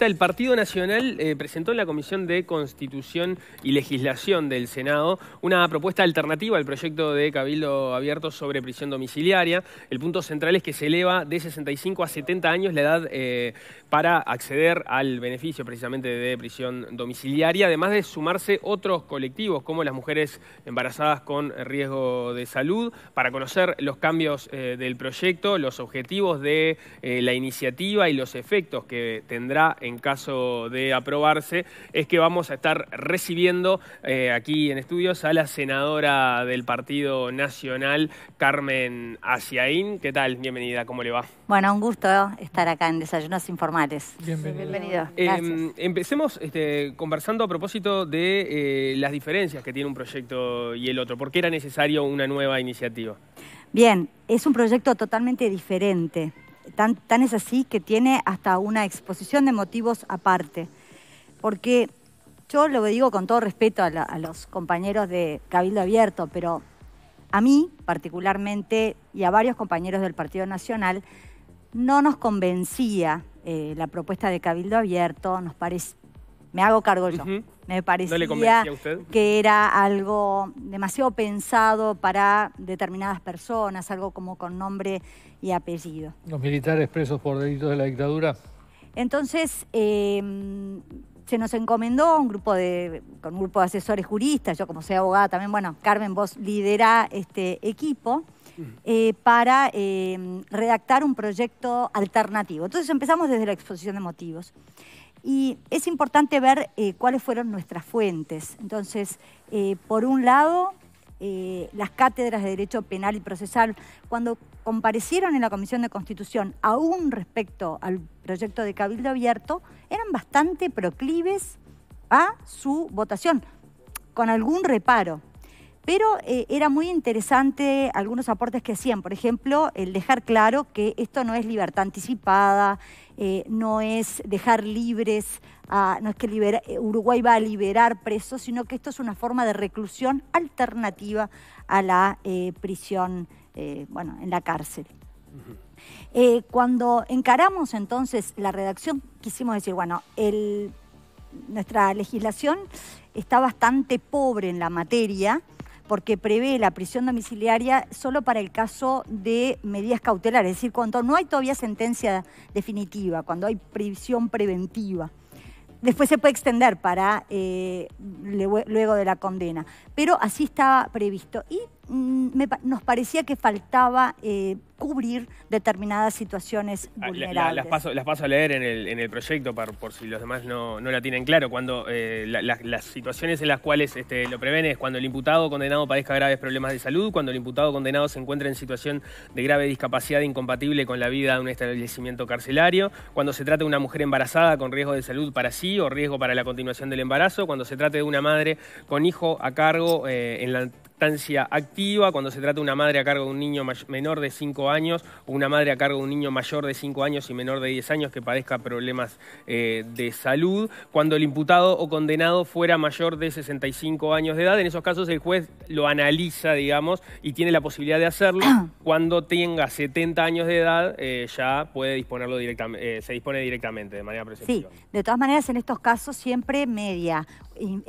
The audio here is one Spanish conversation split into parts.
el Partido Nacional eh, presentó en la Comisión de Constitución y Legislación del Senado una propuesta alternativa al proyecto de Cabildo Abierto sobre prisión domiciliaria. El punto central es que se eleva de 65 a 70 años la edad eh, para acceder al beneficio precisamente de prisión domiciliaria, además de sumarse otros colectivos como las mujeres embarazadas con riesgo de salud, para conocer los cambios eh, del proyecto, los objetivos de la iniciativa y los efectos que tendrá en caso de aprobarse, es que vamos a estar recibiendo eh, aquí en estudios a la senadora del Partido Nacional, Carmen Asiaín. ¿Qué tal? Bienvenida, ¿cómo le va? Bueno, un gusto estar acá en Desayunos Informales. Bienvenido. Em, empecemos este, conversando a propósito de eh, las diferencias que tiene un proyecto y el otro. ¿Por qué era necesario una nueva iniciativa? Bien, es un proyecto totalmente diferente. Tan, es así que tiene hasta una exposición de motivos aparte. Porque yo lo digo con todo respeto a, los compañeros de Cabildo Abierto, pero a mí particularmente y a varios compañeros del Partido Nacional no nos convencía eh, la propuesta de Cabildo Abierto, nos parece, me hago cargo yo, me parecía que era algo demasiado pensado para determinadas personas, algo como con nombre y apellido. ¿Los militares presos por delitos de la dictadura? Entonces, em, se nos encomendó un grupo de, con un grupo de asesores juristas, yo como soy abogada también, bueno, Carmen, vos lidera este equipo, mm. eh, para em, redactar un proyecto alternativo. Entonces empezamos desde la exposición de motivos. Y es importante ver eh, cuáles fueron nuestras fuentes. Entonces, eh, por un lado, eh, las cátedras de Derecho Penal y Procesal, cuando comparecieron en la Comisión de Constitución, aún respecto al proyecto de Cabildo Abierto, eran bastante proclives a su votación, con algún reparo. Pero eh, era muy interesante algunos aportes que hacían, por ejemplo, el dejar claro que esto no es libertad anticipada, eh, no es dejar libres, no es que eh, Uruguay va a liberar presos, sino que esto es una forma de reclusión alternativa a la prisión, bueno, en la cárcel. cuando encaramos entonces la redacción, quisimos decir, bueno, nuestra legislación está bastante pobre en la materia porque prevé la prisión domiciliaria solo para el caso de medidas cautelares, es decir, cuando no hay todavía sentencia definitiva, cuando hay prisión preventiva. Después se puede extender para eh, luego de la condena, pero así estaba previsto. Y Mm, nos parecía que faltaba eh, cubrir determinadas situaciones ah, vulnerables. las, paso, a leer en el, proyecto por, si los demás no, la tienen claro. Cuando eh, las situaciones en las cuales este, lo prevén es cuando el imputado condenado padezca graves problemas de salud, cuando el imputado condenado se encuentra en situación de grave discapacidad incompatible con la vida de un establecimiento carcelario, cuando se trata de una mujer embarazada con riesgo de salud para sí o riesgo para la continuación del embarazo, cuando se trate de una madre con hijo a cargo eh, en la activa, cuando se trata de una madre a cargo de un niño menor de 5 años o una madre a cargo de un niño mayor de 5 años y menor de 10 años que padezca problemas eh, de salud, cuando el imputado o condenado fuera mayor de 65 años de edad, en esos casos el juez lo analiza, digamos, y tiene la posibilidad de hacerlo. Cuando tenga 70 años de edad, eh, ya puede disponerlo directamente, eh, se dispone directamente, de manera presencial. Sí, de todas maneras, en estos casos siempre media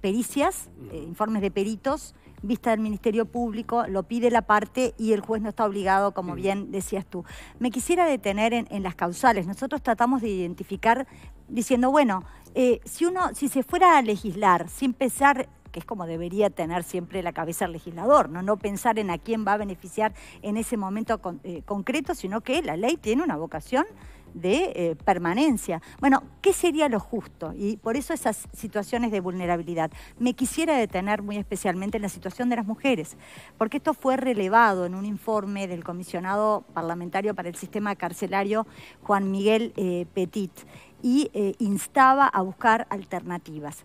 pericias, informes de peritos, vista del Ministerio Público, lo pide la parte y el juez no está obligado, como bien decías tú. Me quisiera detener en, las causales. Nosotros tratamos de identificar diciendo, bueno, eh, si uno, si se fuera a legislar sin pensar que es como debería tener siempre la cabeza el legislador, ¿no? no pensar en a quién va a beneficiar en ese momento eh, concreto, sino que la ley tiene una vocación de eh, permanencia. Bueno, ¿qué sería lo justo? Y por eso esas situaciones de vulnerabilidad. Me quisiera detener muy especialmente en la situación de las mujeres, porque esto fue relevado en un informe del comisionado parlamentario para el sistema carcelario, Juan Miguel eh, Petit, y eh, instaba a buscar alternativas.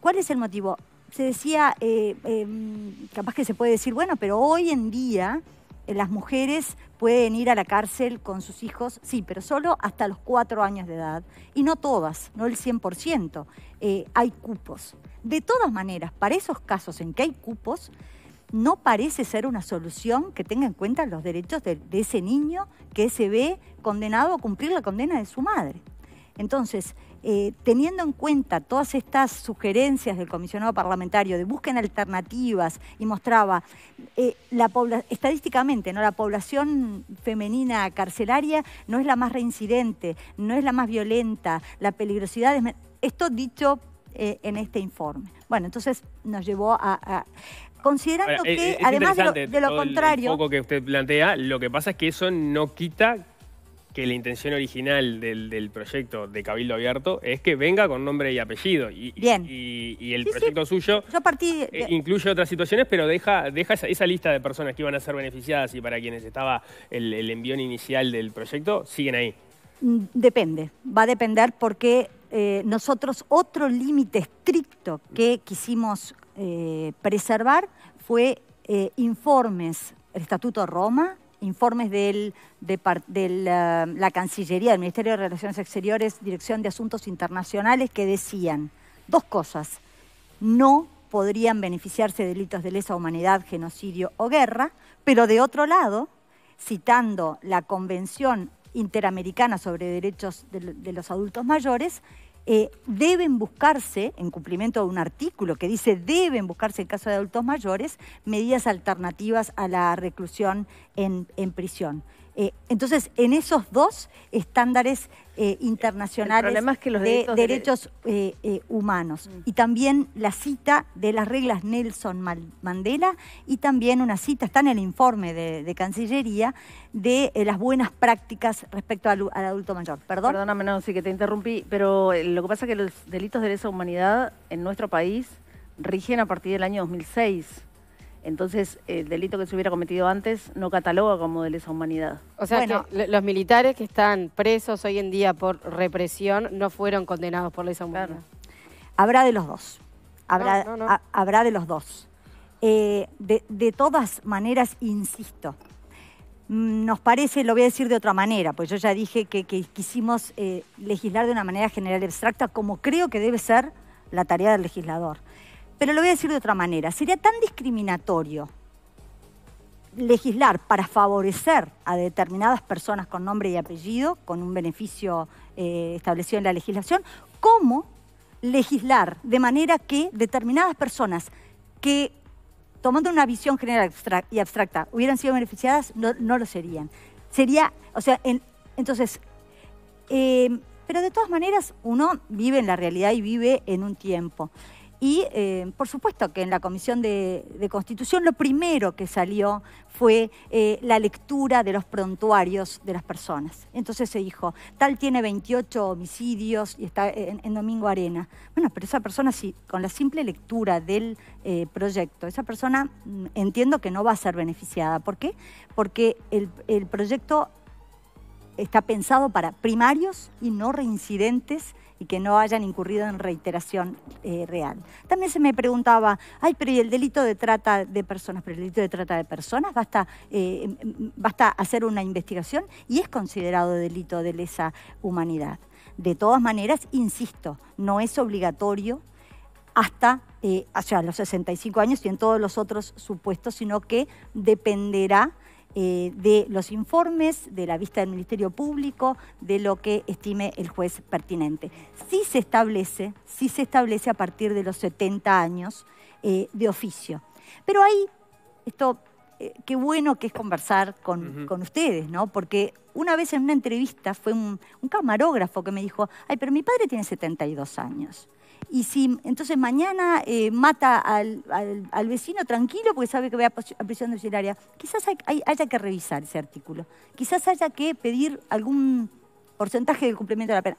¿Cuál es el motivo? Se decía, em, capaz que se puede decir, bueno, pero hoy en día eh, las mujeres pueden ir a la cárcel con sus hijos, sí, pero solo hasta los cuatro años de edad. Y no todas, no el 100%. Eh, hay cupos. De todas maneras, para esos casos en que hay cupos, no parece ser una solución que tenga en cuenta los derechos de, de ese niño que se ve condenado a cumplir la condena de su madre. Entonces, eh, teniendo en cuenta todas estas sugerencias del comisionado parlamentario de busquen alternativas y mostraba eh, la estadísticamente no la población femenina carcelaria no es la más reincidente, no es la más violenta, la peligrosidad es esto dicho eh, en este informe. Bueno, entonces nos llevó a, considerando que además de lo, contrario, que usted plantea, lo que pasa es que eso no quita que la intención original del, proyecto de Cabildo Abierto es que venga con nombre y apellido. Y, Bien. y, el proyecto suyo Yo partí eh, incluye otras situaciones, pero deja, deja esa, lista de personas que iban a ser beneficiadas y para quienes estaba el, envión inicial del proyecto, siguen ahí. Mm, depende, va a depender porque eh, nosotros otro límite estricto que quisimos eh, preservar fue informes, el Estatuto Roma, informes de, la, Cancillería, del Ministerio de Relaciones Exteriores, Dirección de Asuntos Internacionales, que decían dos cosas. No podrían beneficiarse delitos de lesa humanidad, genocidio o guerra, pero de otro lado, citando la Convención Interamericana sobre Derechos de los Adultos Mayores, eh, deben buscarse, en cumplimiento de un artículo que dice deben buscarse en caso de adultos mayores, medidas alternativas a la reclusión en, en prisión. Eh, entonces, en esos dos estándares eh, internacionales de derechos eh, humanos. Mm. Y también la cita de las reglas Nelson Mandela y también una cita, está en el informe de, Cancillería, de las buenas prácticas respecto al, adulto mayor. ¿Perdón? Perdóname, no, sí que te interrumpí, pero lo que pasa es que los delitos de lesa humanidad en nuestro país rigen a partir del año 2006. Entonces, el delito que se hubiera cometido antes no cataloga como de lesa humanidad. O sea, que los militares que están presos hoy en día por represión no fueron condenados por lesa humanidad. Habrá de los dos. Habrá, de los dos. Eh, de, todas maneras, insisto, mm, nos parece, lo voy a decir de otra manera, pues yo ya dije que, quisimos eh, legislar de una manera general y abstracta, como creo que debe ser la tarea del legislador. Pero lo voy a decir de otra manera, sería tan discriminatorio legislar para favorecer a determinadas personas con nombre y apellido, con un beneficio eh, establecido en la legislación, como legislar de manera que determinadas personas que, tomando una visión general y abstracta, hubieran sido beneficiadas, no, lo serían. Sería, o sea, entonces, eh, pero de todas maneras uno vive en la realidad y vive en un tiempo. Y eh, por supuesto que en la Comisión de, Constitución lo primero que salió fue eh, la lectura de los prontuarios de las personas. Entonces se dijo, tal tiene 28 homicidios y está en, Domingo Arena. Bueno, pero esa persona, sí con la simple lectura del eh, proyecto, esa persona mm, entiendo que no va a ser beneficiada. ¿Por qué? Porque el proyecto está pensado para primarios y no reincidentes y que no hayan incurrido en reiteración eh, real. También se me preguntaba, ay, pero el delito de trata de personas? Pero el delito de trata de personas, basta, eh, basta hacer una investigación y es considerado delito de lesa humanidad. De todas maneras, insisto, no es obligatorio hasta eh, los 65 años y en todos los otros supuestos, sino que dependerá eh, de los informes, de la vista del Ministerio Público, de lo que estime el juez pertinente. Sí se establece, sí se establece a partir de los 70 años eh, de oficio. Pero ahí, esto, eh, qué bueno que es conversar con, ustedes, ¿no? Porque una vez en una entrevista fue un, un, camarógrafo que me dijo, ay, pero mi padre tiene 72 años. Y si entonces mañana eh, mata al, vecino tranquilo porque sabe que va a prisión domiciliaria, quizás haya que revisar ese artículo. Quizás haya que pedir algún porcentaje de cumplimiento de la pena.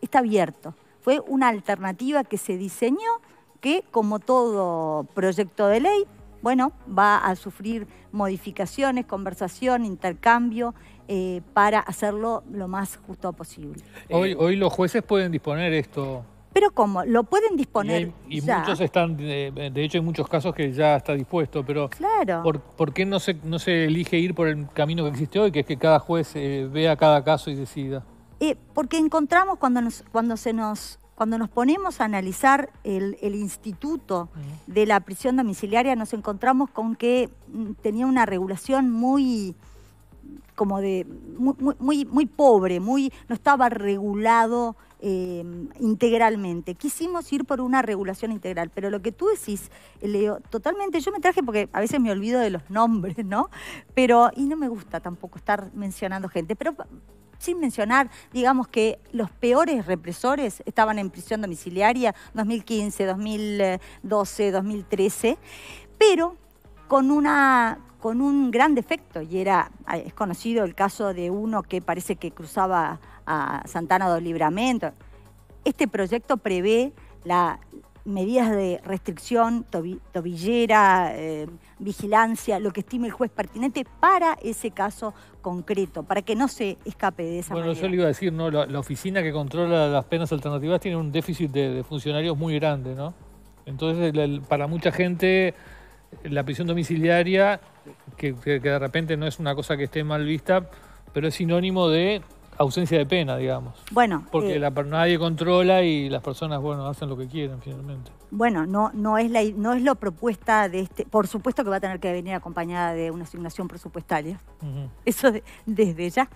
Está abierto. Fue una alternativa que se diseñó que, como todo proyecto de ley, bueno, va a sufrir modificaciones, conversación, intercambio, eh, para hacerlo lo más justo posible. Hoy, hoy los jueces pueden disponer esto pero ¿cómo? ¿Lo pueden disponer? Y, y muchos están, eh, de, hecho hay muchos casos que ya está dispuesto, pero claro. ¿por, qué no se, no se elige ir por el camino que existe hoy, que es que cada juez eh, vea cada caso y decida? Eh, porque encontramos cuando, nos, cuando, se nos, cuando nos ponemos a analizar el, el instituto de la prisión domiciliaria, nos encontramos con que mm, tenía una regulación muy como de muy, muy, muy pobre, muy, no estaba regulado Em, integralmente. Quisimos ir por una regulación integral, pero lo que tú decís, eh, Leo, totalmente, yo me traje porque a veces me olvido de los nombres, ¿no? Pero, y no me gusta tampoco estar mencionando gente, pero sin mencionar, digamos que los peores represores estaban en prisión domiciliaria 2015, 2012, 2013, pero con una con un gran defecto y era eh, es conocido el caso de uno que parece que cruzaba a Santana do Libramento. Este proyecto prevé la, medidas de restricción, tobillera, eh, vigilancia, lo que estime el juez pertinente para ese caso concreto, para que no se escape de esa bueno, manera. Bueno, yo le iba a decir, ¿no? La, oficina que controla las penas alternativas tiene un déficit de, funcionarios muy grande, ¿no? Entonces, para mucha gente, la prisión domiciliaria, que de repente no es una cosa que esté mal vista, pero es sinónimo de ausencia de pena, digamos. Bueno. Porque eh, nadie controla y las personas, bueno, hacen lo que quieren finalmente. Bueno, no, no, es la, no es la propuesta de este. Por supuesto que va a tener que venir acompañada de una asignación presupuestaria. Eso desde ya.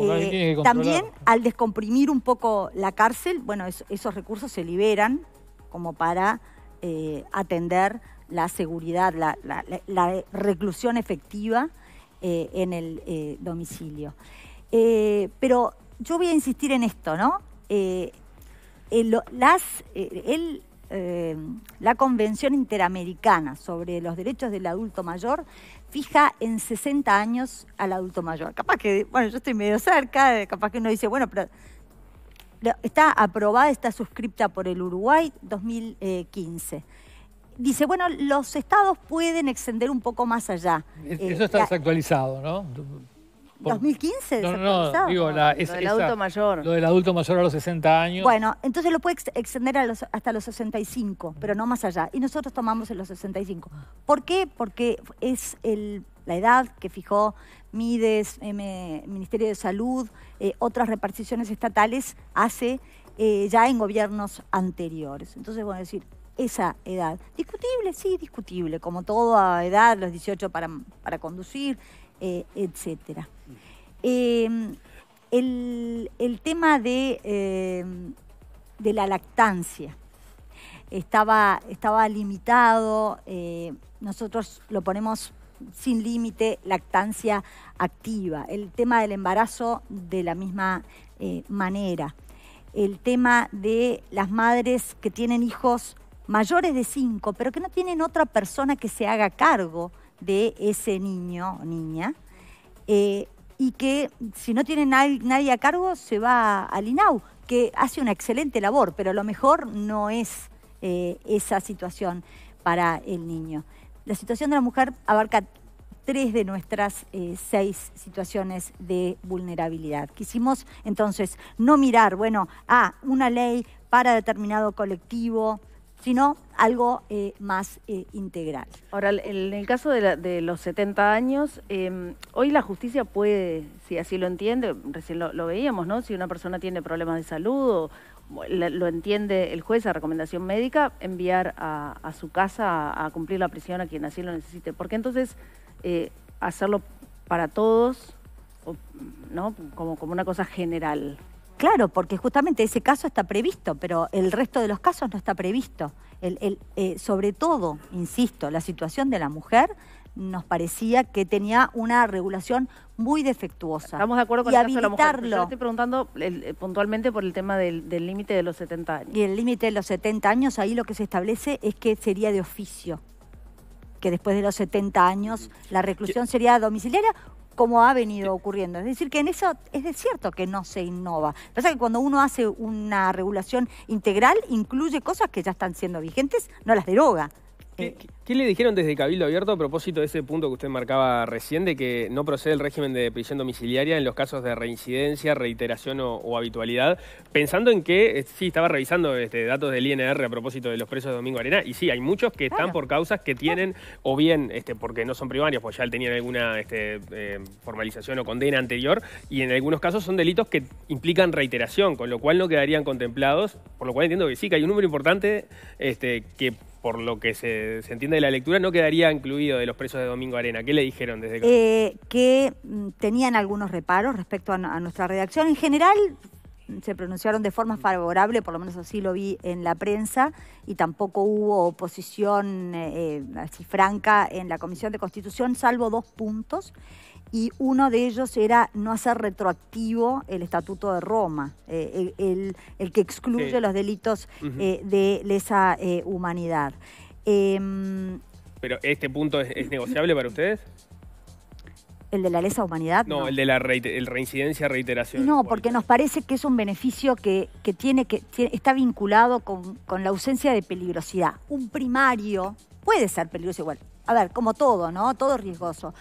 Eh, también al descomprimir un poco la cárcel, bueno, esos recursos se liberan como para eh, atender la seguridad, la, la reclusión efectiva en el domicilio. Eh, pero yo voy a insistir en esto, ¿no? Eh, eh, las, el, la Convención Interamericana sobre los Derechos del Adulto Mayor fija en 60 años al adulto mayor. Capaz que, bueno, yo estoy medio cerca, capaz que uno dice, bueno, pero está aprobada, está suscripta por el Uruguay 2015 dice, bueno, los estados pueden extender un poco más allá. Eso está desactualizado, ¿no? ¿2015? No, digo, la, lo del adulto mayor. del adulto mayor a los 60 años. Bueno, entonces lo puede extender los, hasta los 65, pero no más allá. Y nosotros tomamos en los 65. ¿Por qué? Porque es el, la edad que fijó MIDES, Ministerio de Salud, eh, otras reparticiones estatales, hace eh, ya en gobiernos anteriores. Entonces, bueno, decir, esa edad. Discutible, sí, discutible, como toda edad, los 18 para, para conducir, eh, etcétera em, el, tema de, em, de la lactancia estaba, estaba limitado, eh, nosotros lo ponemos sin límite, lactancia activa, el tema del embarazo de la misma eh, manera, el tema de las madres que tienen hijos mayores de 5, pero que no tienen otra persona que se haga cargo de ese niño o niña. Eh, y que si no tiene nadie a cargo se va al INAU, que hace una excelente labor, pero a lo mejor no es eh, esa situación para el niño. La situación de la mujer abarca tres de nuestras eh, seis situaciones de vulnerabilidad. Quisimos entonces no mirar, bueno, a ah, una ley para determinado colectivo, sino algo eh, más eh, integral. Ahora, en el caso de, los 70 años, em, hoy la justicia puede, si así lo entiende, recién lo, veíamos, ¿no? Si una persona tiene problemas de salud o lo entiende el juez a recomendación médica, enviar a, su casa a, cumplir la prisión a quien así lo necesite. Porque entonces eh, hacerlo para todos, ¿no? como una cosa general. Claro, porque justamente ese caso está previsto, pero el resto de los casos no está previsto. El, eh, sobre todo, insisto, la situación de la mujer nos parecía que tenía una regulación muy defectuosa. Estamos de acuerdo con y el caso de la mujer. estoy preguntando eh, puntualmente por el tema del límite de los 70 años. Y el límite de los 70 años, ahí lo que se establece es que sería de oficio que después de los 70 años la reclusión sería domiciliaria como ha venido ocurriendo. Es decir, que en eso es cierto que no se innova. Pasa que cuando uno hace una regulación integral, incluye cosas que ya están siendo vigentes, no las deroga. Eh, ¿Qué, le dijeron desde Cabildo Abierto a propósito de ese punto que usted marcaba recién, de que no procede el régimen de prisión domiciliaria en los casos de reincidencia, reiteración o, habitualidad? Pensando en que, eh, sí, estaba revisando este, datos del INR a propósito de los presos de Domingo Arena, y sí, hay muchos que están por causas que tienen, o bien este, porque no son primarios, pues ya tenían alguna este, eh, formalización o condena anterior, y en algunos casos son delitos que implican reiteración, con lo cual no quedarían contemplados, por lo cual entiendo que sí, que hay un número importante este, que por lo que se, entiende de la lectura, no quedaría incluido de los presos de Domingo Arena. ¿Qué le dijeron desde eh, que... que mm, tenían algunos reparos respecto a, nuestra redacción. En general mm, se pronunciaron de forma favorable, por lo menos así lo vi en la prensa, y tampoco hubo oposición eh, eh, así franca en la Comisión de Constitución, salvo dos puntos y uno de ellos era no hacer retroactivo el Estatuto de Roma, eh, el, que excluye los delitos eh, de lesa eh, humanidad. Em, ¿Pero este punto es, negociable para ustedes? ¿El de la lesa humanidad? No, el de la reincidencia, reiteración. No, porque nos parece que es un beneficio que, tiene que está vinculado con, con la ausencia de peligrosidad. Un primario puede ser peligroso igual. A ver, como todo, ¿no? Todo es riesgoso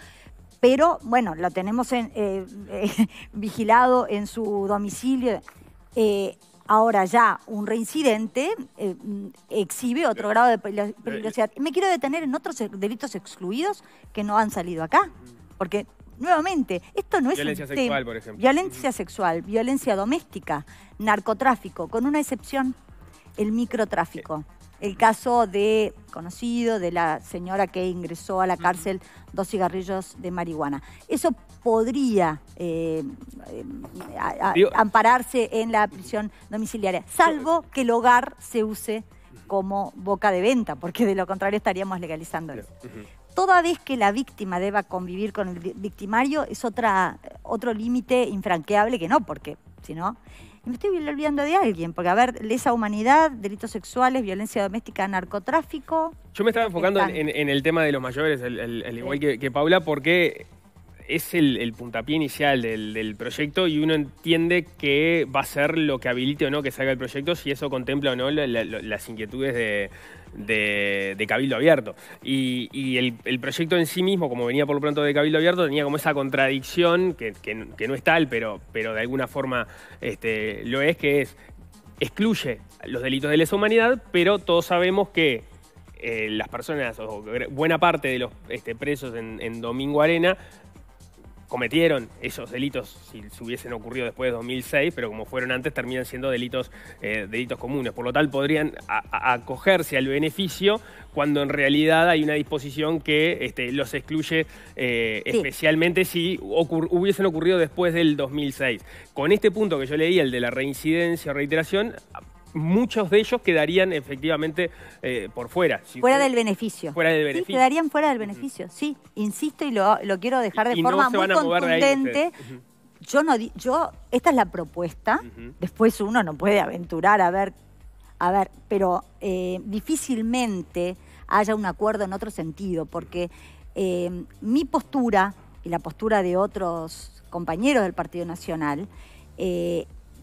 pero bueno, lo tenemos eh, eh, vigilado en su domicilio. Eh, ahora ya un reincidente exhibe otro grado de peligrosidad. Me quiero detener en otros delitos excluidos que no han salido acá, porque nuevamente, esto no es violencia sexual, por ejemplo. Violencia sexual, violencia doméstica, narcotráfico, con una excepción, el microtráfico el caso de conocido de la señora que ingresó a la cárcel dos cigarrillos de marihuana. Eso podría eh, eh, ampararse en la prisión domiciliaria, salvo que el hogar se use como boca de venta, porque de lo contrario estaríamos legalizándolo. Toda vez que la víctima deba convivir con el victimario es otra, otro límite infranqueable que no, porque si no, me estoy olvidando de alguien, porque a ver, lesa humanidad, delitos sexuales, violencia doméstica, narcotráfico. Yo me estaba enfocando en, el tema de los mayores, al igual que, que, Paula, porque es el, puntapié inicial del, proyecto y uno entiende que va a ser lo que habilite o no que salga el proyecto, si eso contempla o no las inquietudes de, Cabildo Abierto. Y, el, proyecto en sí mismo, como venía por lo pronto de Cabildo Abierto, tenía como esa contradicción, que, no es tal, pero, pero de alguna forma este, lo es, que es, excluye los delitos de lesa humanidad, pero todos sabemos que eh, las personas, o buena parte de los este, presos en Domingo Arena, cometieron esos delitos si hubiesen ocurrido después de 2006, pero como fueron antes terminan siendo delitos, eh, delitos comunes. Por lo tal podrían acogerse al beneficio cuando en realidad hay una disposición que este, los excluye eh, especialmente si hubiesen ocurrido después del 2006. Con este punto que yo leí, el de la reincidencia o reiteración, muchos de ellos quedarían efectivamente eh, por fuera. fuera del beneficio. Fuera del beneficio. Sí, quedarían fuera del beneficio, sí. Insisto y lo, quiero dejar de forma muy contundente yo no yo esta es la propuesta después uno no puede aventurar a ver a ver pero eh, difícilmente haya un acuerdo en otro sentido porque eh, mi postura y la postura de otros compañeros del Partido Nacional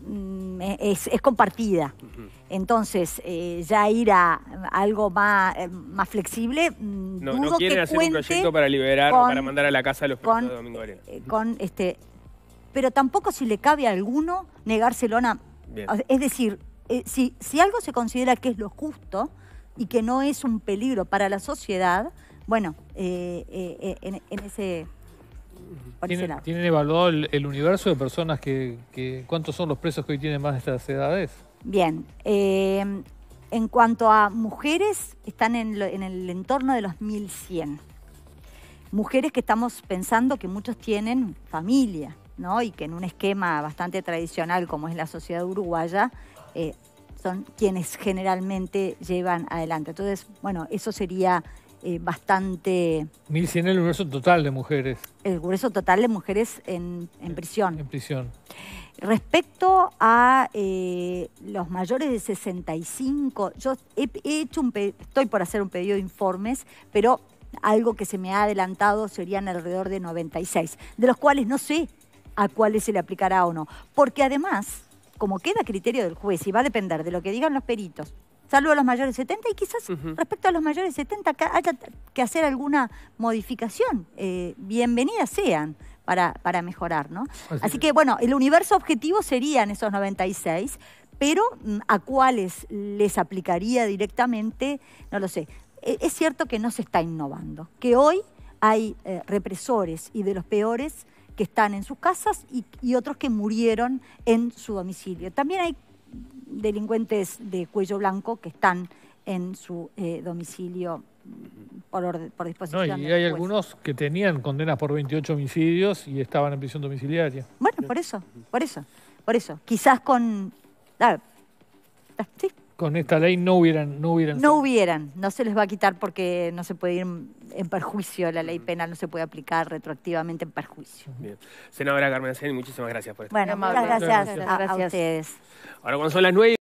Mm, eh, es, compartida. Entonces, eh, ya ir a algo más, eh, más flexible. Mm, no, quieren hacer un proyecto para liberar o para mandar a la casa a los con, de Domingo Con este, pero tampoco si le cabe a alguno negárselo a. Es decir, si, si algo se considera que es lo justo y que no es un peligro para la sociedad, bueno, en ese ¿Tienen, evaluado el, universo de personas que, ¿Cuántos son los presos que hoy tienen más de estas edades? Bien. Eh, en cuanto a mujeres, están en, el entorno de los 1100. Mujeres que estamos pensando que muchos tienen familia, ¿no? Y que en un esquema bastante tradicional como es la sociedad uruguaya, eh, son quienes generalmente llevan adelante. Entonces, bueno, eso sería eh, bastante... 1.100 el grueso total de mujeres. El grueso total de mujeres en, prisión. En prisión. Respecto a eh, los mayores de 65, yo he, hecho un estoy por hacer un pedido de informes, pero algo que se me ha adelantado serían alrededor de 96, de los cuales no sé a cuáles se le aplicará o no. Porque además, como queda criterio del juez y va a depender de lo que digan los peritos salvo a los mayores 70 y quizás respecto a los mayores 70 haya que hacer alguna modificación. Eh, bienvenidas sean. Para, para mejorar, ¿no? Así, que, bueno, el universo objetivo serían esos 96, pero mm, a cuáles les aplicaría directamente, no lo sé. E, es cierto que no se está innovando, que hoy hay eh, represores y de los peores que están en sus casas y, otros que murieron en su domicilio. También hay delincuentes de cuello blanco que están en su eh, domicilio mm, por, orden, por disposición. y hay algunos que tenían condenas por 28 homicidios y estaban en prisión domiciliaria. Bueno, por eso, por eso, por eso. Quizás con... Ah, sí, con esta ley no hubieran... No hubieran, no hubieran, no se les va a quitar porque no se puede ir en perjuicio, la ley penal no se puede aplicar retroactivamente en perjuicio. Bien. Senadora Carmen Celi, muchísimas gracias por estar Bueno, muchas gracias, a, ustedes. Ahora cuando son las nueve...